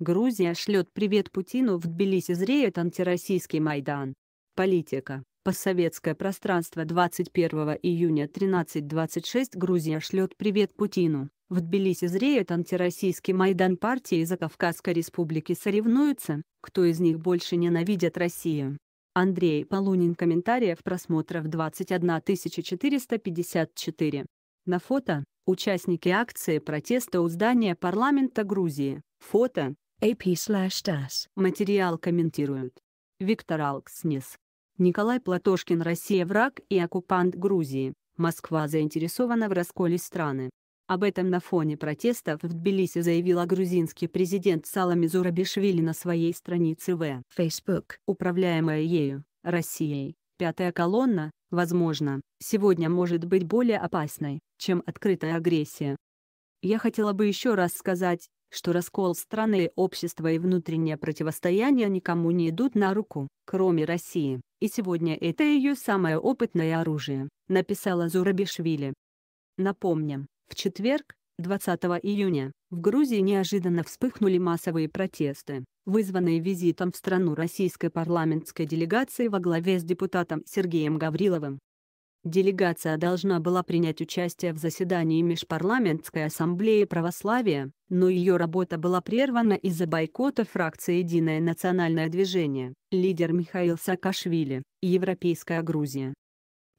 Грузия шлет привет Путину в Тбилиси зреет антироссийский Майдан. Политика. Постсоветское пространство 21 июня 13.26 Грузия шлет привет Путину. В Тбилиси зреет антироссийский Майдан партии из Кавказской республики соревнуются, кто из них больше ненавидит Россию. Андрей Полунин комментариев просмотров 21 454. На фото – участники акции протеста у здания парламента Грузии. Фото AP/DAS. Материал комментирует Виктор Алкснис. Николай Платошкин «Россия – враг и оккупант Грузии. Москва заинтересована в расколе страны». Об этом на фоне протестов в Тбилиси заявила грузинский президент Салами Зурабишвили на своей странице в Facebook. Управляемая ею, Россией, пятая колонна, возможно, сегодня может быть более опасной, чем открытая агрессия. Я хотела бы еще раз сказать, что раскол страны общества и внутреннее противостояние никому не идут на руку, кроме России, и сегодня это ее самое опытное оружие, написала Зурабишвили. Напомним, в четверг, 20 июня, в Грузии неожиданно вспыхнули массовые протесты, вызванные визитом в страну российской парламентской делегации во главе с депутатом Сергеем Гавриловым. Делегация должна была принять участие в заседании Межпарламентской ассамблеи православия, но ее работа была прервана из-за бойкота фракции «Единое национальное движение», лидер Михаил Саакашвили, Европейская Грузия.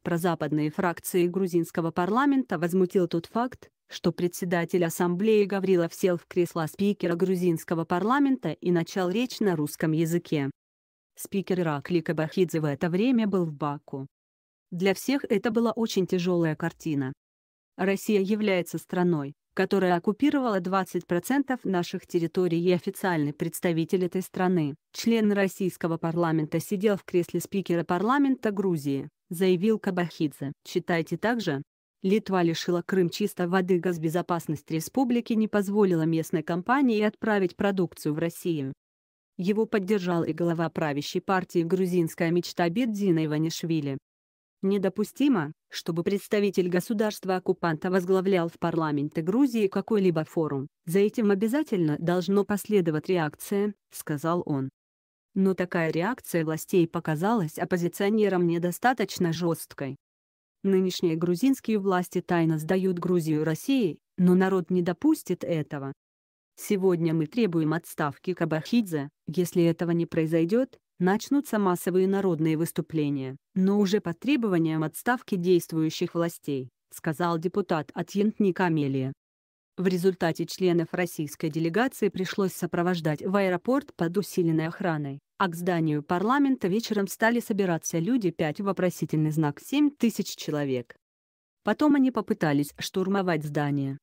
Прозападные фракции грузинского парламента возмутил тот факт, что председатель ассамблеи Гаврилов сел в кресло спикера грузинского парламента и начал речь на русском языке. Спикер Иракли Бахидзе в это время был в Баку. Для всех это была очень тяжелая картина. Россия является страной, которая оккупировала 20% наших территорий и официальный представитель этой страны, член российского парламента сидел в кресле спикера парламента Грузии, заявил Кабахидзе. Читайте также. Литва лишила Крым чистой воды газбезопасность республики не позволила местной компании отправить продукцию в Россию. Его поддержал и глава правящей партии грузинская мечта Бедзина Иванишвили. Недопустимо, чтобы представитель государства-оккупанта возглавлял в парламенте Грузии какой-либо форум, за этим обязательно должно последовать реакция, сказал он. Но такая реакция властей показалась оппозиционерам недостаточно жесткой. Нынешние грузинские власти тайно сдают Грузию России, но народ не допустит этого. Сегодня мы требуем отставки Кабахидзе, если этого не произойдет, начнутся массовые народные выступления, но уже по требованиям отставки действующих властей, сказал депутат от Янтника Камелия. В результате членов российской делегации пришлось сопровождать в аэропорт под усиленной охраной, а к зданию парламента вечером стали собираться люди 5 вопросительный знак 7 тысяч человек. Потом они попытались штурмовать здание,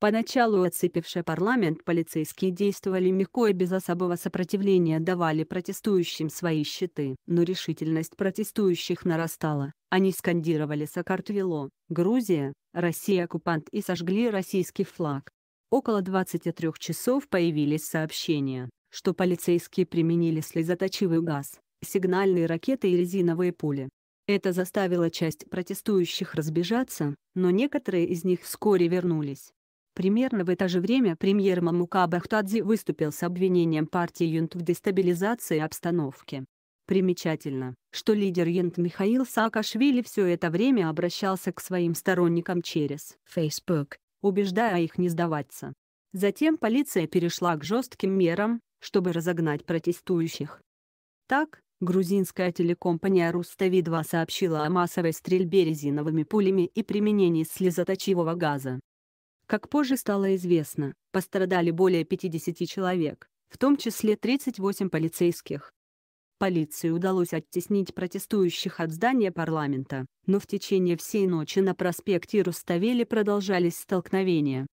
Поначалу оцепивший парламент полицейские действовали мягко и без особого сопротивления давали протестующим свои щиты. Но решительность протестующих нарастала. Они скандировали «Сакартвело», «Грузия», «Россия оккупант» и сожгли российский флаг. Около 23 часов появились сообщения, что полицейские применили слезоточивый газ, сигнальные ракеты и резиновые пули. Это заставило часть протестующих разбежаться, но некоторые из них вскоре вернулись. Примерно в это же время премьер Мамука Бахтадзе выступил с обвинением партии Юнт в дестабилизации обстановки. Примечательно, что лидер Юнт Михаил Саакашвили все это время обращался к своим сторонникам через Facebook, убеждая их не сдаваться. Затем полиция перешла к жестким мерам, чтобы разогнать протестующих. Так, грузинская телекомпания Рустави-2 сообщила о массовой стрельбе резиновыми пулями и применении слезоточивого газа. Как позже стало известно, пострадали более 50 человек, в том числе 38 полицейских. Полиции удалось оттеснить протестующих от здания парламента, но в течение всей ночи на проспекте Руставели продолжались столкновения.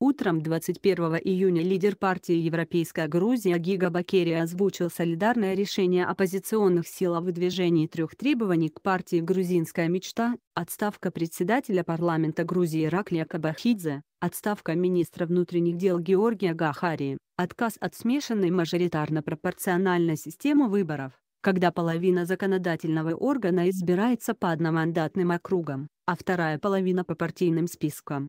Утром 21 июня лидер партии «Европейская Грузия» Гига Бакери озвучил солидарное решение оппозиционных сил о выдвижении трех требований к партии «Грузинская мечта» — отставка председателя парламента Грузии Раклия Кабахидзе, отставка министра внутренних дел Георгия Гахари, отказ от смешанной мажоритарно-пропорциональной системы выборов, когда половина законодательного органа избирается по одномандатным округам, а вторая половина по партийным спискам.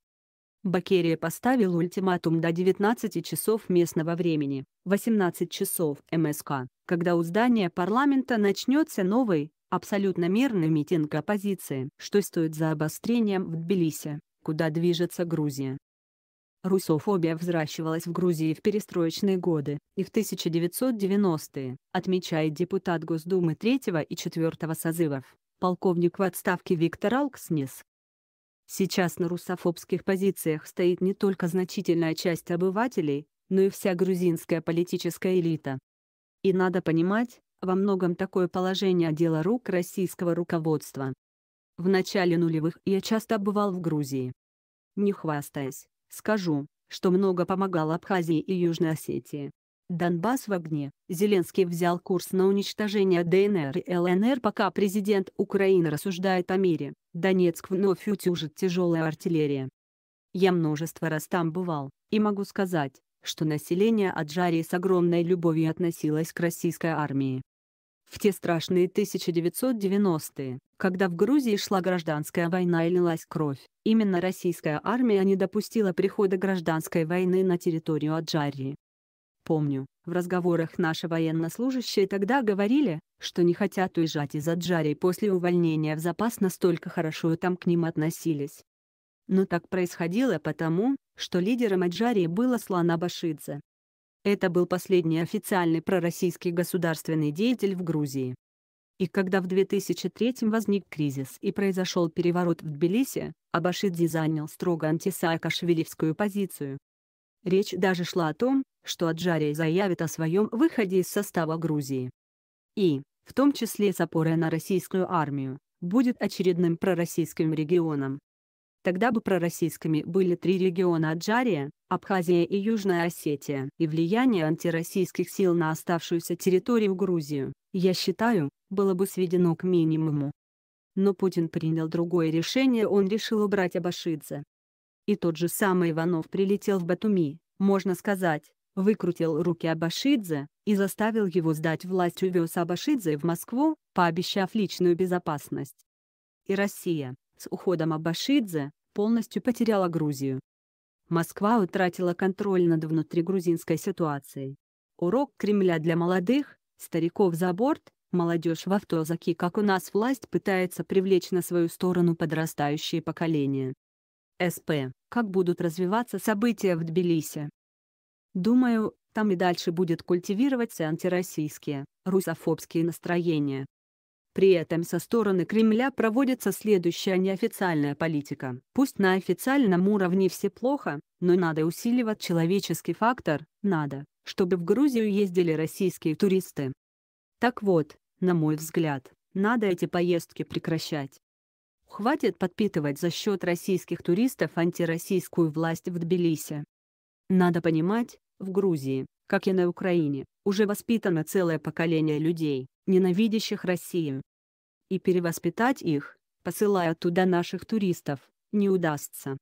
Бакерия поставил ультиматум до 19 часов местного времени, 18 часов МСК, когда у здания парламента начнется новый, абсолютно мирный митинг оппозиции, что стоит за обострением в Тбилиси, куда движется Грузия. Русофобия взращивалась в Грузии в перестроечные годы и в 1990-е, отмечает депутат Госдумы 3 и 4 созывов, полковник в отставке Виктор Алкснис. Сейчас на русофобских позициях стоит не только значительная часть обывателей, но и вся грузинская политическая элита. И надо понимать, во многом такое положение дело рук российского руководства. В начале нулевых я часто бывал в Грузии. Не хвастаясь, скажу, что много помогал Абхазии и Южной Осетии. Донбасс в огне. Зеленский взял курс на уничтожение ДНР и ЛНР пока президент Украины рассуждает о мире. Донецк вновь утюжит тяжелая артиллерия. Я множество раз там бывал, и могу сказать, что население Аджарии с огромной любовью относилось к российской армии. В те страшные 1990-е, когда в Грузии шла гражданская война и лилась кровь, именно российская армия не допустила прихода гражданской войны на территорию Аджарии помню, в разговорах наши военнослужащие тогда говорили, что не хотят уезжать из Аджарии после увольнения в запас настолько хорошо там к ним относились. Но так происходило потому, что лидером Аджарии был Аслан Абашидзе. Это был последний официальный пророссийский государственный деятель в Грузии. И когда в 2003 возник кризис и произошел переворот в Тбилиси, Абашидзе занял строго антисаакашвилевскую позицию, Речь даже шла о том, что Аджария заявит о своем выходе из состава Грузии. И, в том числе с опорой на российскую армию, будет очередным пророссийским регионом. Тогда бы пророссийскими были три региона Аджария, Абхазия и Южная Осетия. И влияние антироссийских сил на оставшуюся территорию Грузию, я считаю, было бы сведено к минимуму. Но Путин принял другое решение он решил убрать Абашидзе, и тот же самый Иванов прилетел в Батуми, можно сказать, выкрутил руки Абашидзе и заставил его сдать власть Увеса Абашидзе в Москву, пообещав личную безопасность. И Россия, с уходом Абашидзе, полностью потеряла Грузию. Москва утратила контроль над внутригрузинской ситуацией. Урок Кремля для молодых, стариков за борт, молодежь в автозаки, как у нас власть пытается привлечь на свою сторону подрастающие поколения. СП. Как будут развиваться события в Тбилиси? Думаю, там и дальше будет культивироваться антироссийские, русофобские настроения. При этом со стороны Кремля проводится следующая неофициальная политика. Пусть на официальном уровне все плохо, но надо усиливать человеческий фактор, надо, чтобы в Грузию ездили российские туристы. Так вот, на мой взгляд, надо эти поездки прекращать хватит подпитывать за счет российских туристов антироссийскую власть в Тбилиси. Надо понимать, в Грузии, как и на Украине, уже воспитано целое поколение людей, ненавидящих Россию. И перевоспитать их, посылая туда наших туристов, не удастся.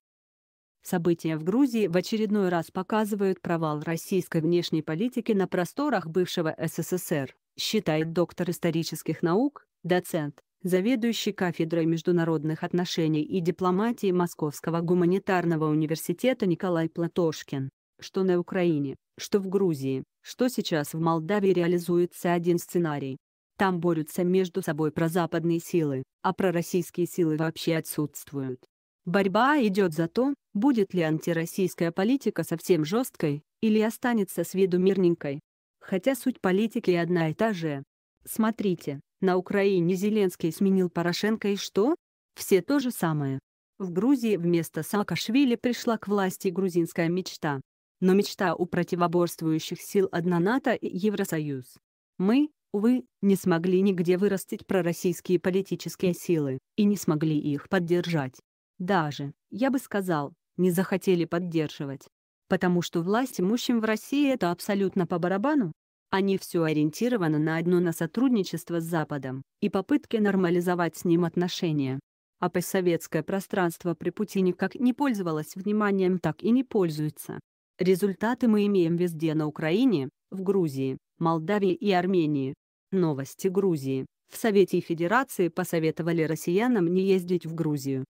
События в Грузии в очередной раз показывают провал российской внешней политики на просторах бывшего СССР, считает доктор исторических наук, доцент заведующий кафедрой международных отношений и дипломатии Московского гуманитарного университета Николай Платошкин, что на Украине, что в Грузии, что сейчас в Молдавии реализуется один сценарий. Там борются между собой прозападные силы, а пророссийские силы вообще отсутствуют. Борьба идет за то, будет ли антироссийская политика совсем жесткой, или останется с виду мирненькой. Хотя суть политики одна и та же, Смотрите, на Украине Зеленский сменил Порошенко и что? Все то же самое. В Грузии вместо Саакашвили пришла к власти грузинская мечта. Но мечта у противоборствующих сил одна НАТО и Евросоюз. Мы, увы, не смогли нигде вырастить пророссийские политические силы, и не смогли их поддержать. Даже, я бы сказал, не захотели поддерживать. Потому что власть имущим в России это абсолютно по барабану, они все ориентированы на одно на сотрудничество с Западом и попытки нормализовать с ним отношения. А постсоветское пространство при Путине как не пользовалось вниманием, так и не пользуется. Результаты мы имеем везде на Украине, в Грузии, Молдавии и Армении. Новости Грузии. В Совете Федерации посоветовали россиянам не ездить в Грузию.